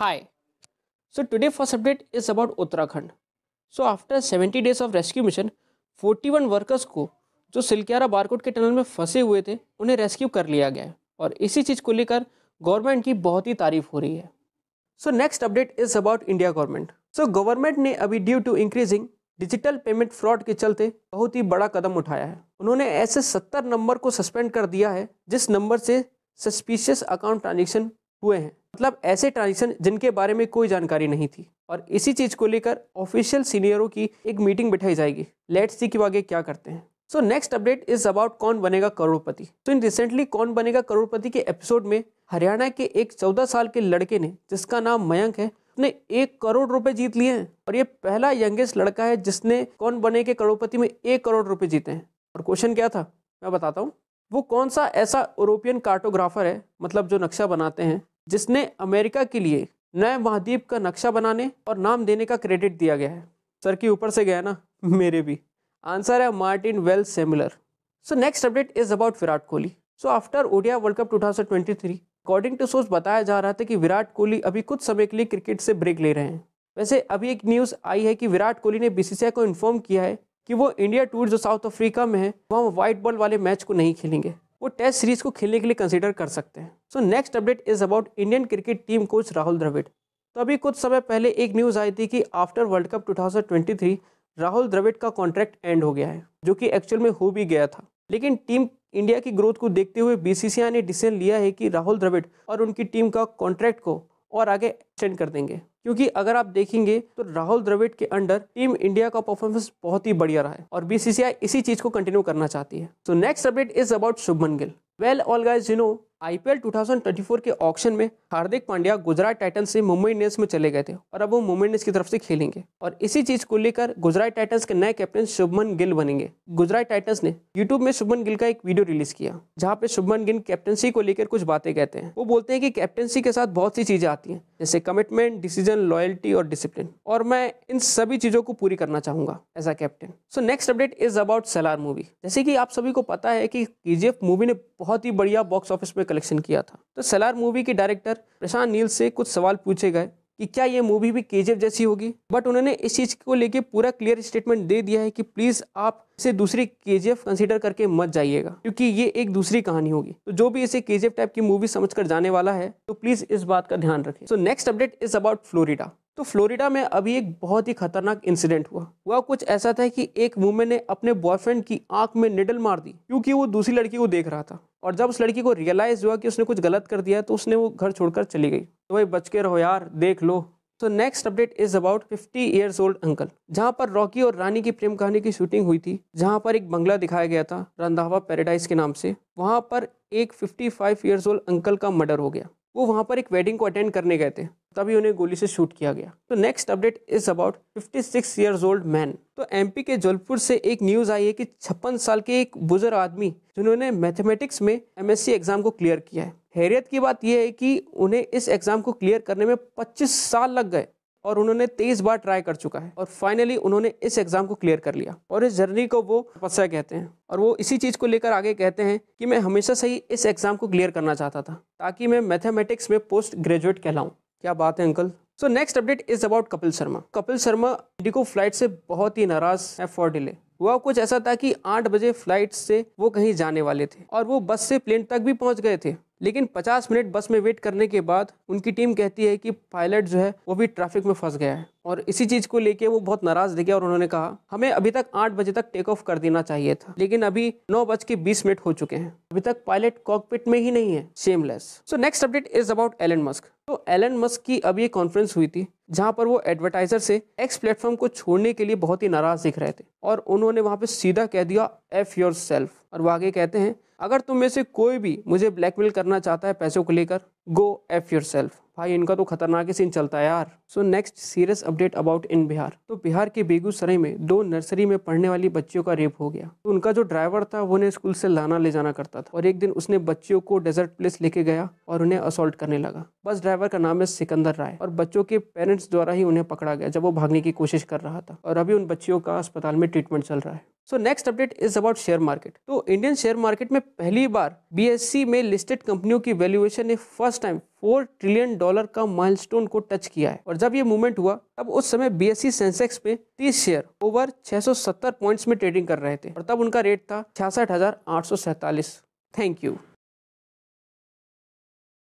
Hi. So today first update is about Uttarakhand. So after 70 days of rescue mission, 41 workers को जो सिलक्यारा बारकोट के tunnel में फंसे हुए थे उन्हें रेस्क्यू कर लिया गया है और इसी चीज़ को लेकर गवर्नमेंट की बहुत ही तारीफ हो रही है so next update is about India government so government ने अभी due to increasing digital payment fraud के चलते बहुत ही बड़ा कदम उठाया है उन्होंने ऐसे सत्तर नंबर को सस्पेंड कर दिया है जिस नंबर से सस्पिशियस अकाउंट ट्रांजेक्शन हुए हैं मतलब ऐसे ट्रांजेक्शन जिनके बारे में कोई जानकारी नहीं थी और इसी चीज़ को लेकर ऑफिशियल सीनियरों की एक मीटिंग बिठाई जाएगी लेट्स सी कि आगे क्या करते हैं so next update is about Kaun Banega करोड़पति तो इन रिसेंटली कौन बनेगा करोड़पति के एपिसोड में हरियाणा के एक चौदह साल के लड़के ने जिसका नाम मयंक है उसने एक करोड़ रुपए जीत लिए हैं और ये पहला यंगेस्ट लड़का है जिसने कौन बने के करोड़पति में एक करोड़ रुपए जीते हैं और क्वेश्चन क्या था मैं बताता हूँ वो कौन सा ऐसा यूरोपियन कार्टोग्राफर है मतलब जो नक्शा बनाते हैं जिसने अमेरिका के लिए नए महाद्वीप का नक्शा बनाने और नाम देने का क्रेडिट दिया गया है सर की ऊपर से गया ना मेरे भी आंसर है मार्टिन वेल सेमुलर so next update is about Virat Kohli so after ODI world cup 2023 according to source बताया जा रहा था कि विराट कोहली अभी कुछ समय के लिए क्रिकेट से ब्रेक ले रहे हैं वैसे अभी एक न्यूज़ आई है कि विराट कोहली ने बीसीसीआई को इन्फॉर्म किया है कि वो इंडिया टूर जो साउथ अफ्रीका में है वहाँ वाइट बॉल वाले मैच को नहीं खेलेंगे वो टेस्ट सीरीज को खेलने के लिए कंसिडर कर सकते हैं so next update is about Indian cricket team coach Rahul Dravid तो अभी कुछ समय पहले एक न्यूज़ आई थी कि after world cup 2023 Rahul Dravid का कॉन्ट्रैक्ट एंड हो गया है जो कि एक्चुअल में हो भी गया था लेकिन टीम इंडिया की ग्रोथ को देखते हुए बीसीसीआई ने डिसीजन लिया है कि राहुल द्रविड़ और उनकी टीम का कॉन्ट्रैक्ट को और आगे चेंज कर देंगे क्योंकि अगर आप देखेंगे तो राहुल द्रविड़ के अंडर टीम इंडिया का परफॉर्मेंस बहुत ही बढ़िया रहा है और बीसीसीआई इसी चीज को कंटिन्यू करना चाहती है so next update is about Shubman Gill well all guys you know I 2024 के ऑक्शन में हार्दिक पांड्या गुजरात टाइटंस से मुंबई इंडियंस में चले गए थे और अब वो मुंबई इंडियंस की तरफ से खेलेंगे और इसी चीज को लेकर गुजरात टाइटंस के नए कैप्टन शुभमन गिल बनेंगे गुजरात टाइटंस ने यूट्यूब में शुभमन गिल का एक वीडियो रिलीज किया जहाँ पे शुभमन गिल कैप्टनसी को लेकर कुछ बातें कहते हैं वो बोलते हैं कि कैप्टनसी के साथ बहुत सी चीजें आती हैं जैसे कमिटमेंट डिसीजन लॉयल्टी और डिसिप्लिन और मैं इन सभी चीज़ों को पूरी करना चाहूंगा as a captain so next update is about Salaar movie जैसे कि आप सभी को पता है कि के मूवी ने बहुत ही बढ़िया बॉक्स ऑफिस में कलेक्शन किया था तो सलार मूवी के डायरेक्टर प्रशांत नील से कुछ सवाल पूछे गए कि क्या ये मूवी भी केजीएफ जैसी होगी बट उन्होंने इस चीज़ को लेके पूरा क्लियर स्टेटमेंट दे दिया है कि प्लीज़ आप इसे दूसरी केजीएफ कंसीडर करके मत जाइएगा क्योंकि ये एक दूसरी कहानी होगी तो जो भी इसे केजीएफ टाइप की मूवी समझ कर जाने वाला है तो प्लीज़ इस बात का ध्यान रखें so next update is about Florida तो फ्लोरिडा में अभी एक बहुत ही खतरनाक इंसिडेंट हुआ हुआ कुछ ऐसा था कि एक वुमेन ने अपने बॉयफ्रेंड की आंख में निडल मार दी क्योंकि वो दूसरी लड़की को देख रहा था और जब उस लड़की को रियलाइज हुआ कि उसने कुछ गलत कर दिया तो उसने वो घर छोड़कर चली गई तो भाई बच के रहो यार देख लो तो next update is about fifty years old uncle जहाँ पर रॉकी और रानी की प्रेम कहानी की शूटिंग हुई थी जहाँ पर एक बंगला दिखाया गया था रंधावा पैराडाइज के नाम से वहां पर एक fifty five years old uncle का मर्डर हो गया वो वहाँ पर एक वेडिंग को अटेंड करने गए थे तभी उन्हें गोली से शूट किया गया तो next update is about 56 six years old man तो एमपी के जलपुर से एक न्यूज आई है कि छप्पन साल के एक बुजुर्ग आदमी जिन्होंने मैथमेटिक्स में एमएससी एग्जाम को क्लियर किया है हैरियत की बात यह है कि उन्हें इस एग्जाम को क्लियर करने में 25 साल लग गए और उन्होंने तेईस बार ट्राई कर चुका है और फाइनली उन्होंने इस एग्ज़ाम को क्लियर कर लिया और इस जर्नी को वो तपस्या कहते हैं और वो इसी चीज़ को लेकर आगे कहते हैं कि मैं हमेशा से ही इस एग्ज़ाम को क्लियर करना चाहता था ताकि मैं मैथमेटिक्स में पोस्ट ग्रेजुएट कहलाऊं क्या बात है uncle so next update is about Kapil Sharma Kapil Sharma डिको फ्लाइट से बहुत ही नाराज है फॉर डिले वह कुछ ऐसा था कि आठ बजे फ्लाइट से वो कहीं जाने वाले थे और वो बस से प्लेन तक भी पहुंच गए थे लेकिन 50 मिनट बस में वेट करने के बाद उनकी टीम कहती है कि पायलट जो है वो भी ट्रैफिक में फंस गया है और इसी चीज़ को लेके वो बहुत नाराज़ दिखे और उन्होंने कहा हमें अभी तक आठ बजे तक टेक ऑफ कर देना चाहिए था लेकिन अभी नौ बज के बीस मिनट हो चुके हैं अभी तक पायलट कॉकपिट में ही नहीं है shameless so next update is about Elon Musk तो एलन मस्क की अभी एक कॉन्फ्रेंस हुई थी जहां पर वो एडवर्टाइजर से एक्स प्लेटफॉर्म को छोड़ने के लिए बहुत ही नाराज दिख रहे थे और उन्होंने वहां पे सीधा कह दिया एफ योर सेल्फ और वो आगे कहते हैं अगर तुम में से कोई भी मुझे ब्लैकमेल करना चाहता है पैसों को लेकर गो एफ योर सेल्फ भाई इनका तो खतरनाक ही सीन चलता है यार so next serious update about in Bihar तो बिहार के बेगूसराय में दो नर्सरी में पढ़ने वाली बच्चियों का रेप हो गया तो उनका जो ड्राइवर था वो उन्हें स्कूल से लाना ले जाना करता था और एक दिन उसने बच्चियों को डेजर्ट प्लेस लेके गया और उन्हें असोल्ट करने लगा बस ड्राइवर का नाम है सिकंदर राय और बच्चों के पेरेंट्स द्वारा ही उन्हें पकड़ा गया जब वो भागने की कोशिश कर रहा था और अभी उन बच्चियों का अस्पताल में ट्रीटमेंट चल रहा है so next update is about share market तो इंडियन शेयर मार्केट में पहली बार बीएससी e में लिस्टेड कंपनियों की वैल्यूएशन ने first time four trillion dollar का माइलस्टोन को टच किया है और जब ये मूवमेंट हुआ तब उस समय बीएससी e सेंसेक्स में 30 शेयर ओवर 670 पॉइंट्स में ट्रेडिंग कर रहे थे और तब उनका रेट था छियासठ थैंक यू